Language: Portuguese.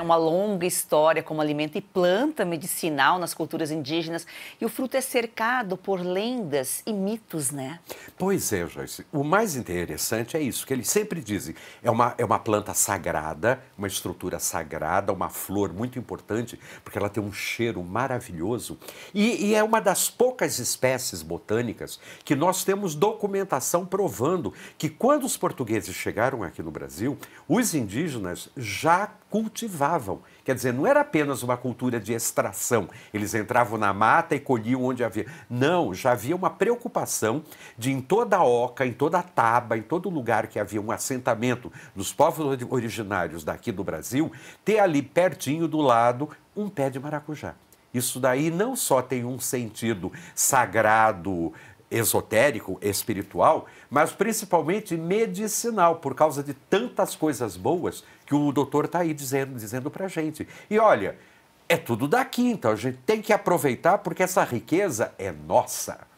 É uma longa história como alimento e planta medicinal nas culturas indígenas. E o fruto é cercado por lendas e mitos, né? Pois é, Joyce. O mais interessante é isso, que eles sempre dizem. É uma, é uma planta sagrada, uma estrutura sagrada, uma flor muito importante, porque ela tem um cheiro maravilhoso. E, e é uma das poucas espécies botânicas que nós temos documentação provando que quando os portugueses chegaram aqui no Brasil, os indígenas já cultivavam plantavam. Quer dizer, não era apenas uma cultura de extração. Eles entravam na mata e colhiam onde havia. Não, já havia uma preocupação de em toda oca, em toda taba, em todo lugar que havia um assentamento dos povos originários daqui do Brasil, ter ali pertinho do lado um pé de maracujá. Isso daí não só tem um sentido sagrado, esotérico, espiritual, mas principalmente medicinal, por causa de tantas coisas boas que o doutor está aí dizendo, dizendo para a gente. E olha, é tudo daqui, então a gente tem que aproveitar porque essa riqueza é nossa.